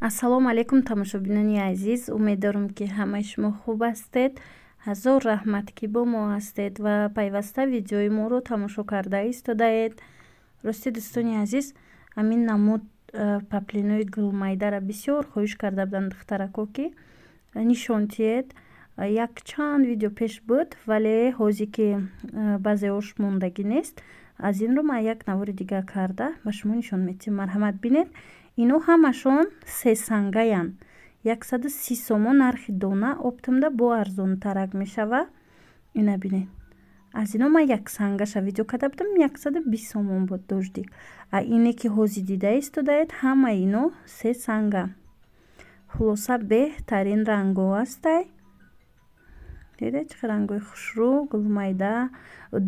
ассалому алайкум тамошобинони азиз умед дорам ки ҳамаи шумо хуб ҳастед ҳазор раҳмат ки бо мо ҳастед ва пайваста видеои моро тамошо карда истодаед рости дӯстони азиз ҳамин намуд э, паплинои гулмайдара бисёр хоҳиш карда буданд дахтарако ки э, нишонтиед э, якчанд видео пеш буд вале ҳози ки баъзеош мондагӣ нест аз инро ман як навори дигар карда ба шумо нишон метим марҳамат бинед ино ҳамашон сесангаянд 130 сомон нархи дона оптимда бо арзонтарак мешава ина бинед аз ино ма як сангаша видео карда будам 120 сомон буд дождик а ине ки ҳози дида истодаед ҳама ино се санга хулоса беҳтарин ранго астай дида чи рангои хушрӯ гулмайда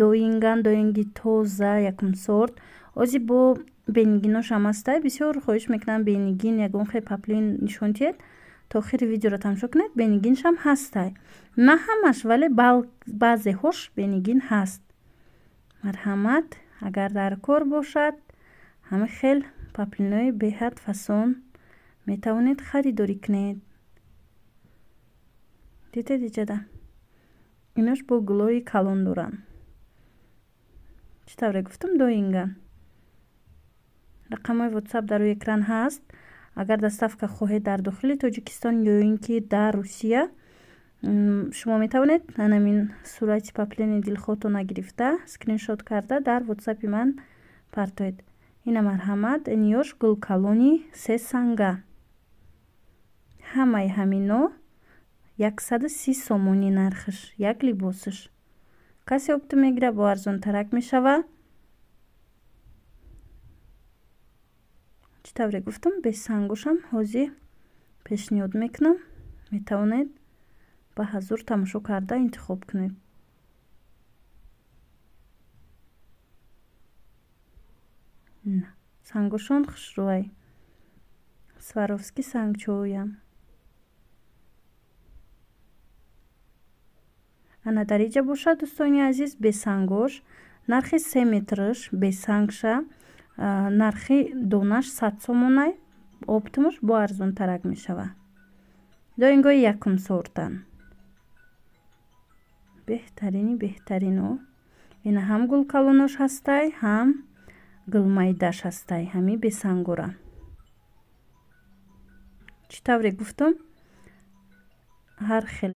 доинган доинги тоза якум сорт ози бо бенигино шамаста бисёр хоҳиш мекунам бенигин ягон хе паплин нишонтиед то охири видеоро тамошо кунед бенигиншам ҳастай на ҳамаш вале баъзеҳош бенигин ҳаст марҳамат агар дар кор бошад ҳама хел паплинҳои беҳад фасон метавонед харидорӣ кунед дидед иҷада инош бо гулои калон доранд чӣ тавре гуфтам доинган рақамҳои ватсап дар рӯи экран ҳаст агар доставка хоҳед дар дохили тоҷикистон ё ин ки дар русия шумо метавонед анамин сурати паплини дилхото нагирифта скриншот карда дар ватсапи ман партоед ина марҳамат ниёш гулкалони се санга ҳамаи ҳамино 130 сомони нархиш як либосиш касе обту мегира бо арзонтарак мешавад чӣ тавре гуфтам бесангушам ҳозир пешниҳод мекунам метавонед ба ҳазур тамошо карда интихоб кунед сангушон хушрӯай сваровский сангчоуям ана дар иҷа бошад дӯстони азиз бесангош нархи се метрыш бесангша нархи донаш сад сомонай оптимуш бо арзунтарак мешава до ин гоҳи якум сортан беҳтарини беҳтарину ина ҳам гулкалонош ҳастай ҳам гулмайдаш ҳастай ҳами бесангура чӣ тавре гуфтум ҳар хел